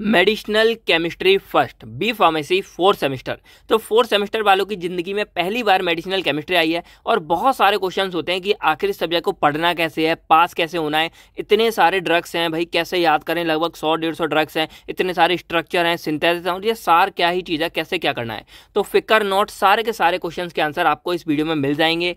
Medicinal chemistry first B pharmacy fourth semester तो fourth semester वालों की ज़िंदगी में पहली बार मेडिसिनल केमिस्ट्री आई है और बहुत सारे क्वेश्चन होते हैं कि आखिर इस सब्जेक्ट को पढ़ना कैसे है पास कैसे होना है इतने सारे ड्रग्स हैं भाई कैसे याद करें लगभग सौ डेढ़ सौ ड्रग्स हैं इतने सारे स्ट्रक्चर हैं सिंथेसिस हैं ये सार क्या ही चीज़ है कैसे क्या करना है तो फिकर नोट सारे के सारे क्वेश्चन के आंसर आपको इस वीडियो में मिल जाएंगे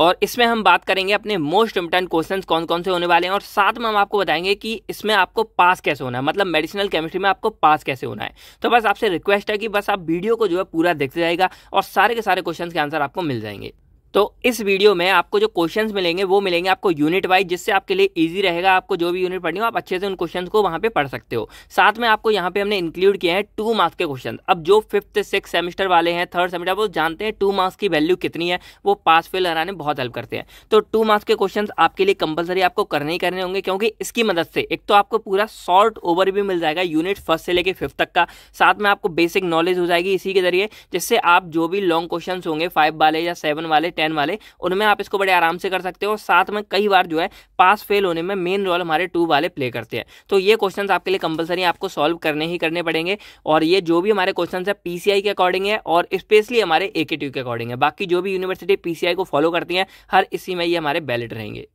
और इसमें हम बात करेंगे अपने मोस्ट इंपॉर्टेंट क्वेश्चंस कौन कौन से होने वाले हैं और साथ में हम आपको बताएंगे कि इसमें आपको पास कैसे होना है मतलब मेडिसिनल केमिस्ट्री में आपको पास कैसे होना है तो बस आपसे रिक्वेस्ट है कि बस आप वीडियो को जो है पूरा देखते जाएगा और सारे के सारे क्वेश्चन के आंसर आपको मिल जाएंगे तो इस वीडियो में आपको जो क्वेश्चंस मिलेंगे वो मिलेंगे आपको यूनिट वाइज जिससे आपके लिए इजी रहेगा आपको जो भी यूनिट पढ़नी हो आप अच्छे से उन क्वेश्चंस को वहाँ पे पढ़ सकते हो साथ में आपको यहाँ पे हमने इंक्लूड किए हैं टू मार्क्स के क्वेश्चन अब जो फिफ्थ सिक्स सेमेस्टर वाले हैं थर्ड सेमेस्टर वो जानते हैं टू मार्क्स की वैल्यू कितनी है वो पास फेल हराने बहुत हेल्प करते हैं तो टू मार्क्स के क्वेश्चन आपके लिए कंपलसरी आपको करने ही करने होंगे क्योंकि इसकी मदद से एक तो आपको पूरा शॉर्ट ओवर भी मिल जाएगा यूनिट फर्स्ट से लेकर फिफ्थ तक का साथ में आपको बेसिक नॉलेज हो जाएगी इसी के जरिए जिससे आप जो भी लॉन्ग क्वेश्चन होंगे फाइव वाले या सेवन वाले टेन वाले उनमें आप इसको बड़े आराम से कर सकते हो साथ में कई बार जो है पास फेल होने में मेन रोल हमारे टू वाले प्ले करते हैं तो ये क्वेश्चन आपके लिए कंपलसरी आपको सॉल्व करने ही करने पड़ेंगे और ये जो भी हमारे क्वेश्चन है पीसीआई के अकॉर्डिंग है और स्पेशली हमारे ए के अकॉर्डिंग है बाकी जो भी यूनिवर्सिटी पीसीआई को फॉलो करती है हर इसी में ये हमारे बैलेट रहेंगे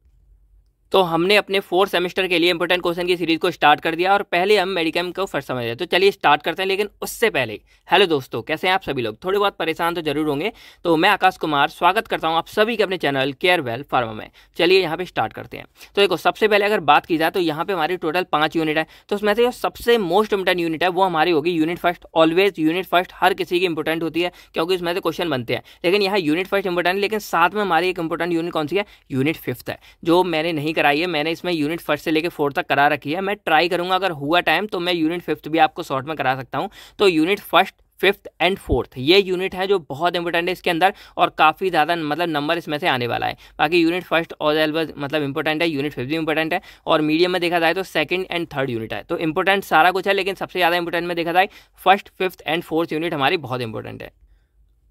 तो हमने अपने फोर्थ सेमेस्टर के लिए इंपॉर्टेंट क्वेश्चन की सीरीज को स्टार्ट कर दिया और पहले हम मेडिकम को फर्स्ट समझ रहे तो चलिए स्टार्ट करते हैं लेकिन उससे पहले हेलो दोस्तों कैसे हैं आप सभी लोग थोड़े बहुत परेशान तो जरूर होंगे तो मैं आकाश कुमार स्वागत करता हूं आप सभी के अपने चैनल केयर वेल फार्मा में चलिए यहाँ पर स्टार्ट करते हैं तो देखो सबसे पहले अगर बात की जाए तो यहाँ पर हमारी टोटल पांच यूनिट है तो उसमें से जो सबसे मोस्ट इंपॉर्टेंट यूनिट है वो हमारी होगी unit first always unit first हर किसी की इंपॉर्टेंट होती है क्योंकि उसमें से क्वेश्चन बनते हैं लेकिन यहाँ यूनिट फर्स्ट इंपॉर्टेंट लेकिन साथ में हमारी एक इंपॉर्टेंट यूनिट कौन सी है यूनिट फिफ्थ है जो मैंने नहीं कराई है मैंने इसमें यूनिट फर्स्ट से लेकर फोर्थ तक करा रखी है मैं ट्राई करूंगा अगर हुआ टाइम तो मैं यूनिट फिफ्थ भी आपको शॉर्ट में करा सकता हूँ तो unit first fifth and fourth ये यूनिट है जो बहुत इंपॉर्टेंट है इसके अंदर और काफ़ी ज़्यादा मतलब नंबर इसमें से आने वाला है बाकी यूनिट फर्स्ट और एल्बस मतलब इंपॉर्टेंट है यूनिट फिफ्थ भी इंपॉर्टेंट है और मीडियम में देखा जाए तो सेकंड एंड थर्ड यूनिट है तो इंपॉर्टेंट सारा कुछ है लेकिन सबसे ज़्यादा इंपॉर्टेंट में देखा जाए first fifth and fourth unit हमारी बहुत इंपॉर्टेंट है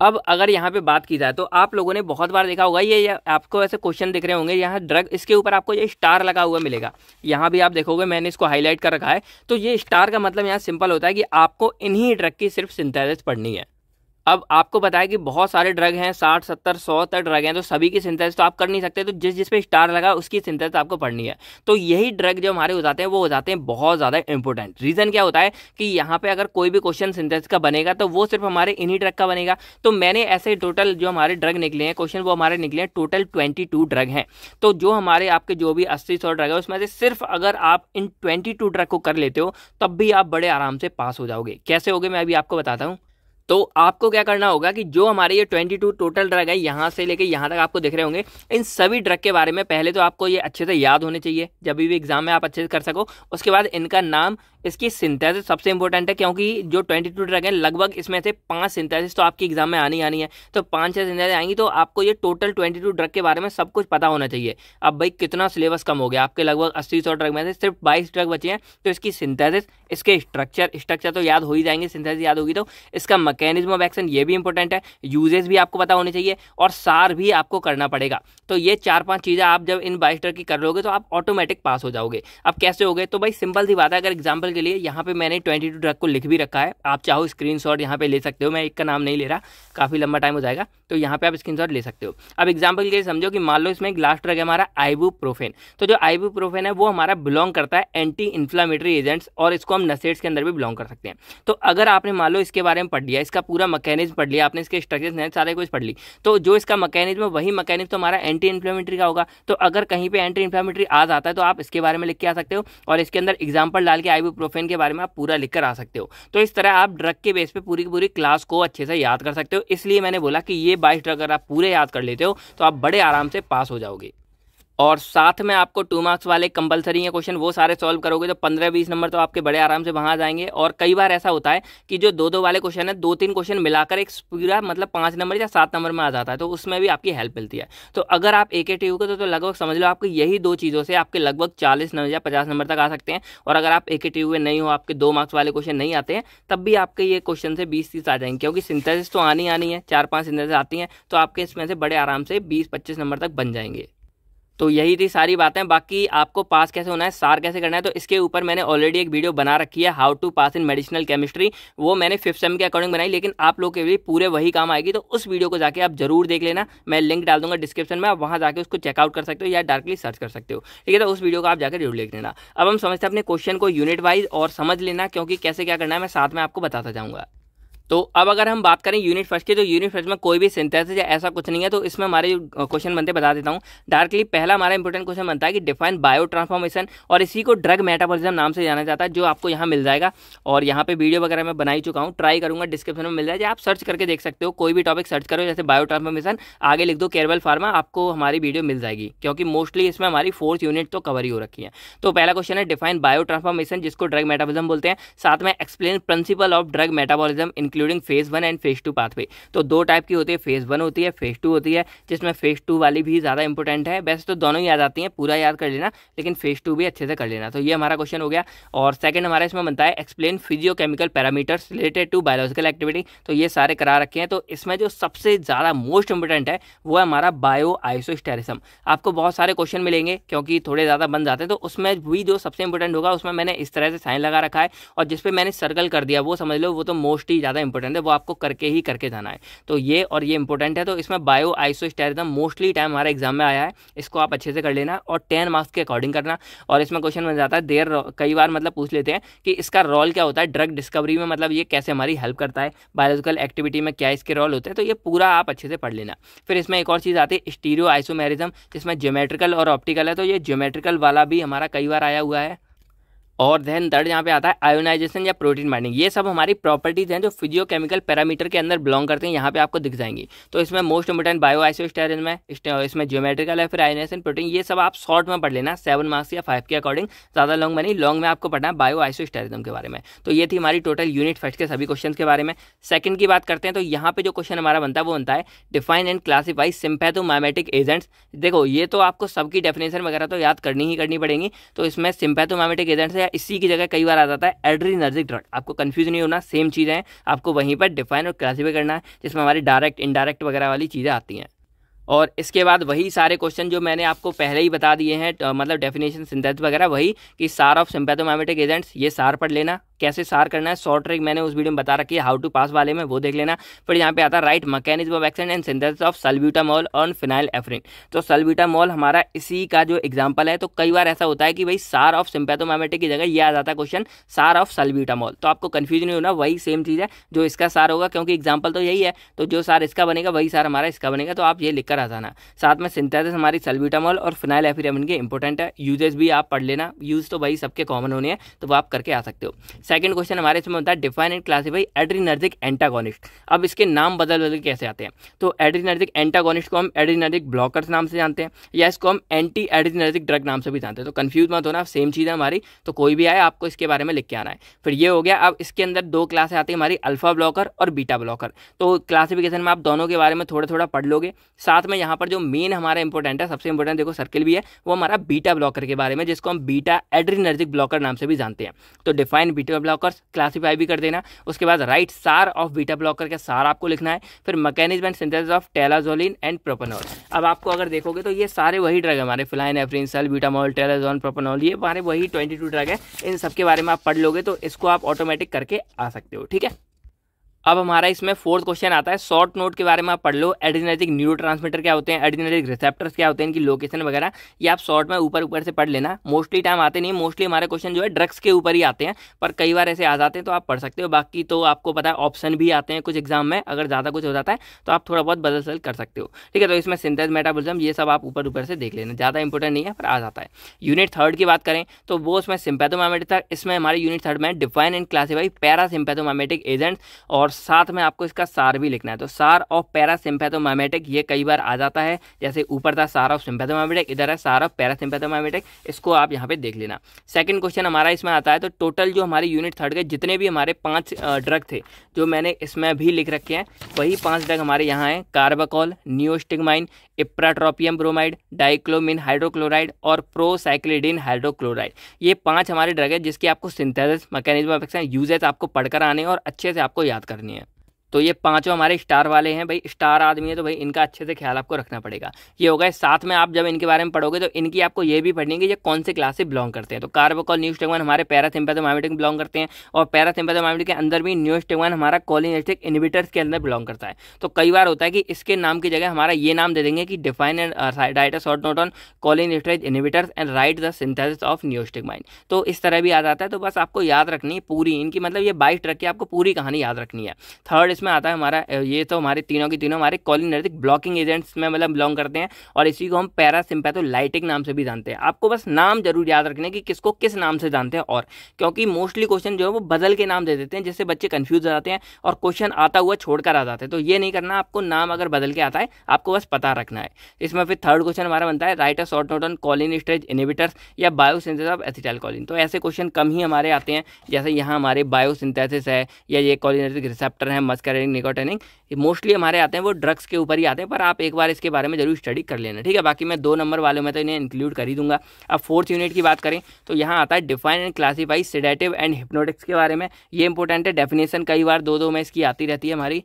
अब अगर यहाँ पे बात की जाए तो आप लोगों ने बहुत बार देखा होगा ये, आपको ऐसे क्वेश्चन दिख रहे होंगे यहाँ ड्रग इसके ऊपर आपको ये स्टार लगा हुआ मिलेगा यहाँ भी आप देखोगे मैंने इसको हाईलाइट कर रखा है तो ये स्टार का मतलब यहाँ सिंपल होता है कि आपको इन्हीं ड्रग की सिर्फ सिंथेसिस पढ़नी है अब आपको बताया कि बहुत सारे ड्रग हैं साठ सत्तर सौ तक ड्रग हैं तो सभी की सिंथेसिस तो आप कर नहीं सकते तो जिस जिस पे स्टार लगा उसकी सिंथेसिस आपको पढ़नी है तो यही ड्रग जो हमारे हो जाते हैं वो हो जाते हैं बहुत ज़्यादा इंपॉर्टेंट रीज़न क्या होता है कि यहाँ पे अगर कोई भी क्वेश्चन सिंथेसिस का बनेगा तो वो सिर्फ हमारे इन्हीं ड्रग का बनेगा तो मैंने ऐसे टोटल जो हमारे ड्रग निकले हैं क्वेश्चन वो हमारे निकले हैं टोटल ट्वेंटी ड्रग हैं तो जो हमारे आपके जो भी अस्सी सौ ड्रग है उसमें से सिर्फ अगर आप इन ट्वेंटी ड्रग को कर लेते हो तब भी आप बड़े आराम से पास हो जाओगे कैसे होगे मैं अभी आपको बताता हूँ तो आपको क्या करना होगा कि जो हमारे ये 22 टोटल ड्रग है यहाँ से लेके यहाँ तक आपको दिख रहे होंगे इन सभी ड्रग के बारे में पहले तो आपको ये अच्छे से याद होने चाहिए जब भी एग्जाम में आप अच्छे से कर सको उसके बाद इनका नाम इसकी सिंथेसिस सबसे इंपॉर्टेंट है क्योंकि जो 22 ड्रग है लगभग इसमें से पांच सिंथेसिस तो आपकी एग्जाम में आनी आनी है तो पाँच छः सिंथेसिस आएंगी तो आपको ये टोटल ट्वेंटी ड्रग के बारे में सब कुछ पता होना चाहिए अब भाई कितना सिलेबस कम हो गया आपके लगभग अस्सी सौ ड्रग में से सिर्फ बाईस ड्रग बचे हैं तो इसकी सिंथेसिस इसके स्ट्रक्चर स्ट्रक्चर तो याद हो ही जाएंगे सिंथेसिस याद होगी तो इसका मैकेनिज्म ऑफ एक्शन ये भी इंपॉर्टेंट है यूजेज भी आपको पता होने चाहिए और सार भी आपको करना पड़ेगा तो ये चार पांच चीज़ें आप जब इन बाइस्टर की कर लोगे तो आप ऑटोमेटिक पास हो जाओगे अब कैसे हो गए तो भाई सिंपल सी बात है अगर एग्जाम्पल के लिए यहाँ पे मैंने ट्वेंटी टू ड्रग को लिख भी रखा है आप चाहो स्क्रीन शॉट यहाँ पे ले सकते हो मैं एक का नाम नहीं ले रहा काफ़ी लंबा टाइम हो जाएगा तो यहाँ पे आप स्क्रीन ले सकते हो अब एग्जाम्पल के समझो कि मान लो इसमें एक लास्ट ड्रग है हमारा आईबू तो जो आईबू है वो हमारा बिलोंग करता है एंटी इन्फ्लामेटरी एजेंट्स और इसको हम नसेट्स के अंदर भी बिलोंग कर सकते हैं तो अगर आपने मान लो इसके बारे में पढ़ लिया इसका पूरा मकैनिज्म पढ़ लिया आपने इसके स्ट्रक्चर हैं सारे कुछ पढ़ ली तो जो इसका मकैनिज्म है वही मकैनिज्म तो हमारा एंटी इन्फ्लामेटरी का होगा तो अगर कहीं पर एंटी इन्फ्लामेटरी आ जाता है तो आप इसके बारे में लिख के आ सकते हो और इसके अंदर एग्जाम्पल डाल के आईबू के बारे में आप पूरा लिखकर आ सकते हो तो इस तरह आप ड्रग के बेस पर पूरी की पूरी क्लास को अच्छे से याद कर सकते हो इसलिए मैंने बोला कि ये बाईस अगर आप पूरे याद कर लेते हो तो आप बड़े आराम से पास हो जाओगे और साथ में आपको टू मार्क्स वाले कंपलसरी हैं क्वेश्चन वो सारे सॉल्व करोगे तो पंद्रह बीस नंबर तो आपके बड़े आराम से वहाँ जाएंगे और कई बार ऐसा होता है कि जो दो दो वाले क्वेश्चन है दो तीन क्वेश्चन मिलाकर एक पूरा मतलब पाँच नंबर या सात नंबर में आ जाता है तो उसमें भी आपकी हेल्प मिलती है तो अगर आप एक ए टी यू तो, लगभग समझ लो आपको यही दो चीज़ों से आपके लगभग चालीस नंबर या पचास नंबर तक आ सकते हैं और अगर आप एक ए टी नहीं हो आपके दो मार्क्स वाले क्वेश्चन नहीं आते हैं तब भी आपके ये क्वेश्चन से बीस तीस आ जाएंगे क्योंकि सिंथेसिस तो आनी आनी है चार पाँच सिंथेसिस आती हैं तो आपके इसमें से बड़े आराम से बीस पच्चीस नंबर तक बन जाएंगे तो यही थी सारी बातें बाकी आपको पास कैसे होना है सार कैसे करना है तो इसके ऊपर मैंने ऑलरेडी एक वीडियो बना रखी है how to pass in medicinal chemistry वो मैंने फिफ्थ सेम के अकॉर्डिंग बनाई लेकिन आप लोग के लिए पूरे वही काम आएगी तो उस वीडियो को जाके आप जरूर देख लेना मैं लिंक डाल दूंगा डिस्क्रिप्शन में आप वहाँ जाकर उसको चेकआउट कर सकते हो या डायरेक्टली सर्च कर सकते हो ठीक है तो उस वीडियो को आप जाकर जरूर देख लेना अब हम समझते हैं अपने क्वेश्चन को यूनिट वाइज और समझ लेना क्योंकि कैसे क्या करना है मैं साथ में आपको बताता जाऊँगा तो अब अगर हम बात करें यूनिट फर्स्ट की तो यूनिट फर्स्ट में कोई भी सिंथेसिस या ऐसा कुछ नहीं है तो इसमें हमारे जो क्वेश्चन बनते बता देता हूँ डायरेक्टली पहला हमारा इंपॉर्टेंट क्वेश्चन बनता है कि डिफाइन बायो ट्रांसफॉर्मेशन और इसी को ड्रग मेटाबॉलिज्म नाम से जाना जाता है जो आपको यहाँ मिल जाएगा और यहाँ पे वीडियो वगैरह मैं बनाई चुका हूँ ट्राई करूँगा डिस्क्रिप्शन में मिल जाएगा आप सर्च करके देख सकते हो कोई भी टॉपिक सर्च करो जैसे बायो ट्रांसफॉर्मेशन आगे लिख दो केरवल फार्मा आपको हमारी वीडियो मिल जाएगी क्योंकि मोस्टली इसमें हमारी फोर्थ यूनिट तो कवर ही हो रखी है तो पहला क्वेश्चन है डिफाइन बायो ट्रांसफॉर्मेशन जिसको ड्रग मेटाबॉलिज्म बोलते हैं साथ में explain principle of drug metabolism in including phase one and phase two pathway तो दो टाइप की होती है फेज़ वन होती है फेज़ टू होती है जिसमें फेज़ टू वाली भी ज़्यादा इंपॉर्टेंट है वैसे तो दोनों ही याद आती है पूरा याद कर लेना लेकिन फेज़ टू भी अच्छे से कर लेना तो ये हमारा क्वेश्चन हो गया और सेकंड हमारा इसमें बनता है explain physicochemical parameters related to biological activity तो ये सारे करा रखे हैं तो इसमें जो सबसे ज़्यादा मोस्ट इंपॉर्टेंट है वो है हमारा बायो आइसोस्टेरिसम आपको बहुत सारे क्वेश्चन मिलेंगे क्योंकि थोड़े ज़्यादा बन जाते हैं तो उसमें भी जो सबसे इंपॉर्टेंट होगा उसमें मैंने इस तरह से साइन लगा रखा है और जिसपे मैंने सर्कल कर दिया वो समझ लो वो तो मोस्ट ही ज़्यादा इंपॉर्टेंट है वो आपको करके ही करके जाना है तो ये और ये इंपॉर्टेंट है तो इसमें bioisosterism mostly time हमारे एग्जाम में आया है इसको आप अच्छे से कर लेना और टेन मार्क्स के अकॉर्डिंग करना और इसमें क्वेश्चन बन जाता है देर कई बार मतलब पूछ लेते हैं कि इसका रोल क्या होता है ड्रग डिस्कवरी में मतलब ये कैसे हमारी हेल्प करता है बायोलॉजिकल एक्टिविटी में क्या इसके रोल होते हैं तो ये पूरा आप अच्छे से पढ़ लेना फिर इसमें एक और चीज़ आती है स्टीरियो आइसोमेरिज्म जिसमें ज्योमेट्रिकल और ऑप्टिकल है तो ये ज्योमेट्रिकल वाला भी हमारा कई बार आया हुआ है और देन थर्ड यहाँ पे आता है आयोनाइजेशन या प्रोटीन बाइंडिंग ये सब हमारी प्रॉपर्टीज हैं जो फिजियोकेमिकल पैरामीटर के अंदर बिलोंग करते हैं यहाँ पे आपको दिख जाएंगी तो इसमें मोस्ट इंपॉर्टेंट बायो आइसोस्टेरिन में इसमें जियोमेट्रिकल है फिर आयोनाइजेशन प्रोटीन ये सब आप शॉर्ट में पढ़ लेना सेवन मार्क्स या फाइव के अकॉर्डिंग ज़्यादा लॉन्ग में नहीं लॉन्ग में आपको पढ़ना बायो आइसोस्टेरिज्म के बारे में तो ये थी हमारी टोटल यूनिट फर्स्ट के सभी क्वेश्चन के बारे में सेकंड की बात करते हैं तो यहाँ पे जो क्वेश्चन हमारा बनता है वो बनता है define and classify sympathomimetic agents देखो ये तो आपको सबकी डेफिनेशन वगैरह तो याद करनी ही करनी पड़ेगी तो इसमें सिम्पैथोमामेटिक एजेंट्स या इसी की जगह कई बार आ जाता है एड्रीनर्जिक ड्रग आपको कन्फ्यूज नहीं होना सेम चीज़ें है आपको वहीं पर डिफाइन और क्लासीफाई करना है जिसमें हमारी डायरेक्ट इनडायरेक्ट वगैरह वाली चीज़ें आती हैं और इसके बाद वही सारे क्वेश्चन जो मैंने आपको पहले ही बता दिए हैं तो मतलब डेफिनेशन सिंथेसिस वगैरह वही कि सार ऑफ सिम्पैथोमामेटिक एजेंट्स ये सार पढ़ लेना कैसे सार करना है शॉर्ट ट्रिक मैंने उस वीडियो में बता रखी है हाउ टू पास वाले में वो देख लेना फिर यहाँ पे आता है write mechanism of action and synthesis of salbutamol और फिनाइल एफरिन तो सल्ब्यूटामॉल हमारा इसी का जो एग्जाम्पल है तो कई बार ऐसा होता है कि भाई सार ऑफ सिम्पैथोमामेटिक की जगह यह आ जाता है क्वेश्चन सार ऑफ सल्ब्यूटामॉल तो आपको कन्फ्यूज नहीं होना वही सेम चीज़ है जो इसका सार होगा क्योंकि एग्जाम्पल तो यही है तो जो सार इसका बनेगा वही सार हमारा इसका बनेगा तो आप ये लिखकर आ जाना साथ में सिंथेसिस हमारी सल्ब्यूटामॉल और फिनाइल एफरिन के इंपॉर्टेंट है यूजेस भी आप पढ़ लेना यूज़ तो भाई सबके कॉमन होने हैं तो वो आप करके आ सकते हो सेकंड क्वेश्चन हमारे इसमें होता है define and classify adrenergic antagonist अब इसके नाम बदल बदल कैसे आते हैं तो एड्रीनर्जिक एंटागोनिस्ट को हम एड्रीनर्जिक ब्लॉकर्स नाम से जानते हैं या इसको हम एंटी एड्रीनर्जिक ड्रग नाम से भी जानते हैं तो कन्फ्यूज मत होना सेम चीज़ है हमारी तो कोई भी आए आपको इसके बारे में लिख के आना है फिर ये हो गया अब इसके अंदर दो क्लासें आती है हमारी अल्फा ब्लॉकर और बीटा ब्लॉकर तो क्लासिफिकेशन में आप दोनों के बारे में थोड़ा थोड़ा पढ़ लोगे साथ में यहाँ पर जो मेन हमारा इंपॉर्टेंट है सबसे इंपॉर्टेंट देखो सर्किल भी है वो हमारा बीटा ब्लॉकर के बारे में जिसको हम बीटा एड्रीनर्जिक ब्लॉकर नाम से भी जानते हैं तो define beta beta blockers classify भी कर देना उसके बाद राइट सार ऑफ बीटा ब्लॉकर का सार आपको लिखना है फिर mechanism and synthesis of tolazoline and propranolol अब आपको अगर देखोगे तो ये सारे वही ड्रग है हमारे phenylephrine salbutamol tolazoline propranolol ये हमारे वही ट्वेंटी ड्रग है इन सबके बारे में आप पढ़ लोगे तो इसको आप ऑटोमेटिक करके आ सकते हो ठीक है अब हमारा इसमें फोर्थ क्वेश्चन आता है शॉर्ट नोट के बारे में आप पढ़ लो एडिनेटिक न्यूरो ट्रांसमीटर क्या होते हैं एडिनेटिक रिसेप्टर्स क्या होते हैं इनकी लोकेशन वगैरह ये आप शॉर्ट में ऊपर ऊपर से पढ़ लेना मोस्टली टाइम आते नहीं मोस्टली हमारे क्वेश्चन जो है ड्रग्स के ऊपर ही आते हैं पर कई बार ऐसे आ जाते हैं तो आप पढ़ सकते हो बाकी तो आपको पता है ऑप्शन भी आते हैं कुछ एग्जाम में अगर ज़्यादा कुछ हो जाता है तो आप थोड़ा बहुत बदल सदल कर सकते हो ठीक है तो इसमें सिंथेस मेटाबोलिज्म ये सब आप ऊपर ऊपर से देख लेना ज़्यादा इंपॉर्टेंट नहीं है पर आ जाता है यूनिट थर्ड की बात करें तो वो उसमें सिंपैथोमामेटिक था इसमें हमारे यूनिट थर्ड में define and classify sympathomimetic agents और साथ में आपको इसका सार भी लिखना है तो सार ऑफ पैरासिम्पैथोमामेटिक ये कई बार आ जाता है जैसे ऊपर था सार ऑफ सिम्पैथोमामेटिक इधर है सार ऑफ पैरासिम्पैथोमामेटिक इसको आप यहाँ पे देख लेना सेकंड क्वेश्चन हमारा इसमें आता है तो टोटल जो हमारे यूनिट थर्ड के जितने भी हमारे पाँच ड्रग थे जो मैंने इसमें भी लिख रखे हैं वही पाँच ड्रग हमारे यहाँ हैं carbachol neostigmine ipratropium bromide dicyclomine hydrochloride और प्रोसाइक्लिडिन हाइड्रोक्लोराइड ये पाँच हमारे ड्रग है जिसकी आपको सिंथेसिस मैकेनिज्म यूजेज यूजेस आपको पढ़कर आने और अच्छे से आपको याद करने огне. तो ये पाँचों हमारे स्टार वाले हैं भाई स्टार आदमी है तो भाई इनका अच्छे से ख्याल आपको रखना पड़ेगा ये हो गए साथ में आप जब इनके बारे में पढ़ोगे तो इनकी आपको ये भी पढ़नी कि ये कौन से क्लास से बिलोंग करते हैं तो कार्बोकॉल न्यूज टेगवान हमारे पैराथिम्पेथोमाइमेटिक बिलोंग करते हैं और पैराथिम्पेथोमाइमेटिक के अंदर भी न्यूज टेगवान हमारा कॉलिनेस्टिक इनिबिटर्स के अंदर बिलोंग करता है तो कई बार होता है कि इसके नाम की जगह हमारा ये नाम दे देंगे कि define and write note on cholinesterase inhibitors and write the synthesis of mind तो इस तरह भी आ जाता है तो बस आपको याद रखनी है पूरी इनकी मतलब ये बाइस ट्रक की आपको पूरी कहानी याद रखनी है थर्ड इसमें आता है हमारा ये तो हमारे तीनों की तीनों हमारे कॉलिनर्जिक ब्लॉकिंग एजेंट्स में मतलब बिलोंग करते हैं और इसी को हम पैरासिम्पैथो पैरासिम्पैथोलाइटिक नाम से भी जानते हैं आपको बस नाम जरूर याद रखने है कि किसको किस नाम से जानते हैं और क्योंकि मोस्टली क्वेश्चन जो है वो बदल के नाम दे देते हैं जिससे बच्चे कन्फ्यूज हो जाते हैं और क्वेश्चन आता हुआ छोड़कर आ जाते हैं तो ये नहीं करना आपको नाम अगर बदल के आता है आपको बस पता रखना है इसमें फिर थर्ड क्वेश्चन हमारा बनता है write a short note on cholinesterase inhibitors या बायोसिंथेसिस ऑफ एथिटाइल कॉलिन तो ऐसे क्वेश्चन कम ही हमारे आते हैं जैसे यहाँ हमारे बायोसिंथेसिस है या ये कॉलिनर्जिक रिसेप्टर है मस्कर एनिंग निकोटेनिंग एनिंग मोस्टली हमारे आते हैं वो ड्रग्स के ऊपर ही आते हैं पर आप एक बार इसके बारे में जरूर स्टडी कर लेना ठीक है बाकी मैं दो नंबर वालों में तो इन्हें इंक्लूड कर ही दूंगा अब फोर्थ यूनिट की बात करें तो यहाँ आता है define and classify sedative and hypnotics के बारे में ये इंपॉर्टेंट है डेफिनेशन कई बार दो दो में इसकी आती रहती है हमारी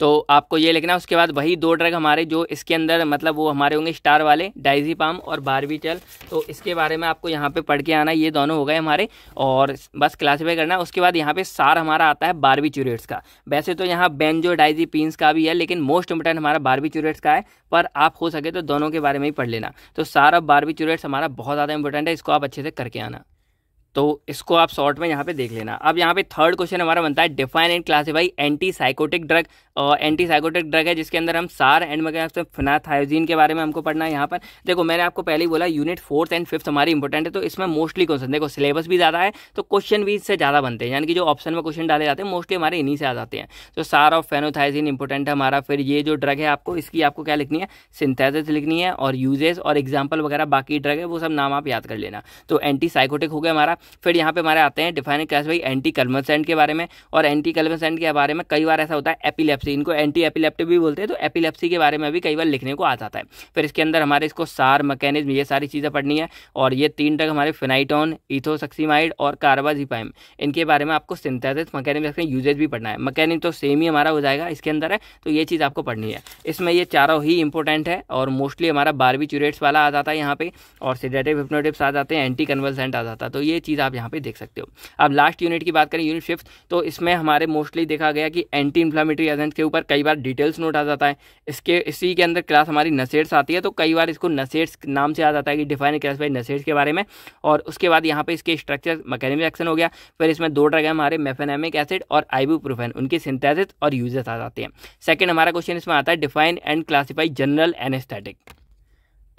तो आपको ये लिखना है उसके बाद वही दो ड्रग हमारे जो इसके अंदर मतलब वो हमारे होंगे स्टार वाले डाइजी पाम और बारबीचल तो इसके बारे में आपको यहाँ पे पढ़ के आना ये दोनों हो गए हमारे और बस क्लासीफाई करना उसके बाद यहाँ पे सार हमारा आता है बारबीचूरेट्स का वैसे तो यहाँ बेंजो डाइजी पीन्स का भी है लेकिन मोस्ट इंपॉर्टेंट हमारा बारबीचूरेट्स का है पर आप हो सके तो दोनों के बारे में ही पढ़ लेना तो सार और बारबीचूरेट्स हमारा बहुत ज़्यादा इंपॉर्टेंट है इसको आप अच्छे से करके आना तो इसको आप शॉर्ट में यहाँ पे देख लेना अब यहाँ पे थर्ड क्वेश्चन हमारा बनता है define and classify antipsychotic drug antipsychotic drug है जिसके अंदर हम सार एंड मतलब फिनाथायोजीन के बारे में हमको पढ़ना है यहाँ पर देखो मैंने आपको पहले ही बोला यूनिट फोर्थ एंड फिफ्थ हमारी इंपॉर्टेंट है तो इसमें मोस्टली क्वेश्चन देखो सिलेबस भी ज़्यादा है तो क्वेश्चन भी इससे ज़्यादा बनते हैं यानी कि जो ऑप्शन में क्वेश्चन डाले जाते हैं मोस्टली हमारे इन्हीं से आ जाते हैं तो सार ऑफ फेनोथाइजीन इंपॉर्टेंट है हमारा फिर ये जो ड्रग है आपको इसकी आपको क्या लिखनी है सिंथेसिस लिखनी है और यूजेस और एग्जाम्पल वगैरह बाकी ड्रग है वो सब नाम आप याद कर लेना तो एंटी साइकोटिक हो गया हमारा फिर यहाँ पे हमारे आते हैं डिफाइनिंग क्लास भाई एंटी कलमसेंट के बारे में और एंटी कलमसेंट के बारे में कई बार ऐसा होता है एपिलेप्सी इनको एंटी एपिलेप्टिक भी बोलते हैं तो एपिलेप्सी के बारे में भी कई बार लिखने को आ जाता है फिर इसके अंदर हमारे इसको सार मैकेनिज्म ये सारी चीज़ें पढ़नी है और ये तीन टक हमारे फिनाइटोन इथोसक्सीमाइड और कार्बाजीपाइम इनके बारे में आपको सिंथेसिस मैकेनिज्म यूजेज भी पढ़ना है मैकेनिज्म तो सेम ही हमारा हो जाएगा इसके अंदर है तो ये चीज़ आपको पढ़नी है इसमें ये चारों ही इंपॉर्टेंट है और मोस्टली हमारा बारहवीं चूरेट्स वाला आ जाता है यहाँ पर और सिडेटिव हिप्नोटिप्स आ जाते हैं एंटी कन्वर्सेंट आ जाता है तो ये चीज़ आप यहाँ पे देख सकते हो अब लास्ट यूनिट की बात करें यूनिट फिफ्थ तो इसमें हमारे मोस्टली देखा गया कि एंटी इन्फ्लामेटरी एजेंट के ऊपर कई बार डिटेल्स नोट आ जाता है इसके इसी के अंदर क्लास हमारी नसेट्स आती है तो कई बार इसको नसेट्स नाम से आ जाता है कि डिफाइन क्लास बाई नसेट्स के बारे में और उसके बाद यहाँ पर इसके स्ट्रक्चर मैकेनिक एक्शन हो गया फिर इसमें दो ड्रग है हमारे मेफेनामिक एसिड और आइबूप्रोफेन उनके सिंथेसिस और यूजेस आ जाते हैं सेकेंड हमारा क्वेश्चन इसमें आता है define and classify general anaesthetic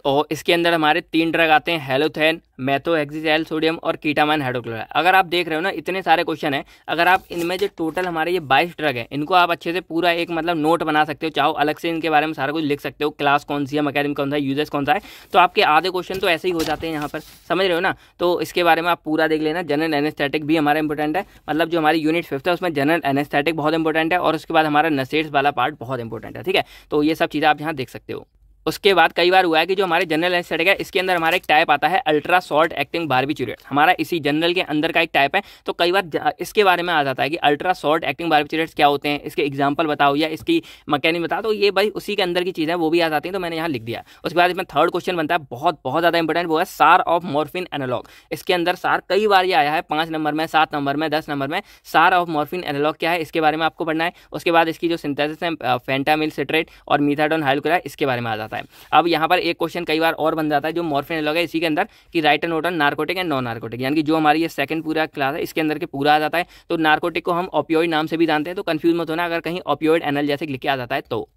तो इसके अंदर हमारे तीन ड्रग आते हैं हेलोथेन मैथोहेक्सिसाइल सोडियम और कीटामाइन हाइड्रोक्लोराइड अगर आप देख रहे हो ना इतने सारे क्वेश्चन हैं अगर आप इनमें जो टोटल हमारे ये बाईस ड्रग हैं इनको आप अच्छे से पूरा एक मतलब नोट बना सकते हो चाहो अलग से इनके बारे में सारा कुछ लिख सकते हो क्लास कौन सी है अकेडमी कौन सा है यूजेस कौन सा है तो आपके आधे क्वेश्चन तो ऐसे ही हो जाते हैं यहाँ पर समझ रहे हो ना तो इसके बारे में आप पूरा देख लेना जनरल एनेस्थेटिक भी हमारा इंपॉर्टेंट है मतलब जो हमारी यूनिट फिफ्थ है उसमें जनरल एनेस्थेटिक बहुत इंपॉर्टेंट है और उसके बाद हमारा नसेट्स वाला पार्ट बहुत इंपॉर्टेंट है ठीक है तो ये सब चीज़ें आप यहाँ देख सकते हो उसके बाद कई बार हुआ है कि जो हमारे जनरल एनेस्थेटिक है इसके अंदर हमारा एक टाइप आता है अल्ट्रा शॉर्ट एक्टिंग बारबिचुरेट हमारा इसी जनरल के अंदर का एक टाइप है तो कई बार इसके बारे में आ जाता है कि अल्ट्रा शॉर्ट एक्टिंग बारबिचुरेट्स क्या होते हैं इसके एग्जाम्पल बताओ या इसकी मकैनिक बताओ तो ये भाई उसी के अंदर की चीज़ें वो भी आ जाती हैं तो मैंने यहाँ लिख दिया उसके बाद इसमें थर्ड क्वेश्चन बनता है बहुत बहुत ज़्यादा इंपॉर्टेंट वो है सार ऑफ मॉर्फिन एनालॉग इसके अंदर सार कई बार ये आया है पाँच नंबर में सात नंबर में दस नंबर में सार ऑफ मॉर्फिन एनालॉग क्या है इसके बारे में आपको पढ़ना है उसके बाद इसकी जो सिंथेसिस है फेंटामिल सिट्रेट और मीथाडोन हाइल इसके बारे में आ जाता है है अब यहाँ पर एक क्वेश्चन कई बार और बन जाता है जो मॉर्फिन एनालॉग है इसी के अंदर कि write and note on narcotic and non narcotic यानी कि जो हमारी ये सेकंड पूरा क्लास है इसके अंदर के पूरा आ जाता है तो नार्कोटिक को हम ओपियोइड नाम से भी जानते हैं तो कन्फ्यूज मत होना अगर कहीं ओपियोइड एनल जैसे लिख के आ जाता है तो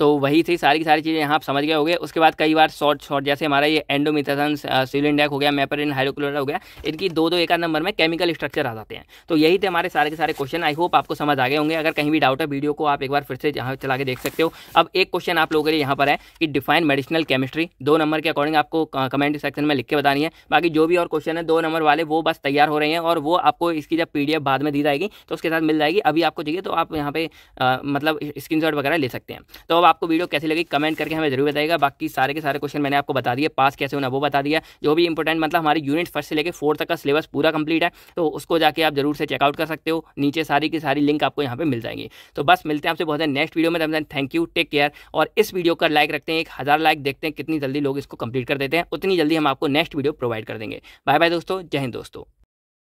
तो वही थी सारी की सारी चीज़ें यहाँ आप समझ गए हो गए उसके बाद कई बार शॉर्ट शॉर्ट जैसे हमारा ये एंडोमिथासन सिलिंडैक हो गया मैपरिन हाइड्रोक्लोर हो गया इनकी दो दो एक नंबर में केमिकल स्ट्रक्चर आ जाते हैं तो यही थे हमारे सारे के सारे क्वेश्चन आई होप आपको समझ आ गए होंगे अगर कहीं भी डाउट है वीडियो को आप एक बार फिर से यहाँ चला के देख सकते हो अब एक क्वेश्चन आप लोगों के लिए यहाँ पर है कि डिफाइन मेडिसिनल केमिस्ट्री दो नंबर के अकॉर्डिंग आपको कमेंट सेक्शन में लिख के बतानी है बाकी जो भी और क्वेश्चन है दो नंबर वाले वो बस तैयार हो रहे हैं और वो आपको इसकी जब पी बाद में दी जाएगी तो उसके साथ मिल जाएगी अभी आपको चाहिए तो आप यहाँ पे मतलब स्क्रीन वगैरह ले सकते हैं तो अब आपको वीडियो कैसी लगी कमेंट करके हमें जरूर बताएगा बाकी सारे के सारे क्वेश्चन मैंने आपको बता दिए पास कैसे होना वो बता दिया जो भी इंपॉर्टेंट मतलब हमारे यूनिट फर्स्ट से लेकर फोर्थ तक का सिलेबस पूरा कंप्लीट है तो उसको जाकर आप जरूर से चेकआउट कर सकते हो नीचे सारी की सारी लिंक आपको यहाँ पर मिल जाएंगी तो बस मिलते हैं आपसे बहुत नेक्स्ट वीडियो में तब थैंक यू टेक केयर और इस वीडियो का लाइक रखते हैं एक हज़ार लाइक देखते हैं कितनी जल्दी लोग इसको कंप्लीट कर देते हैं उतनी जल्दी हम आपको नेक्स्ट वीडियो प्रोवाइड कर देंगे बाय बाय दोस्तों जय हिंद दोस्तों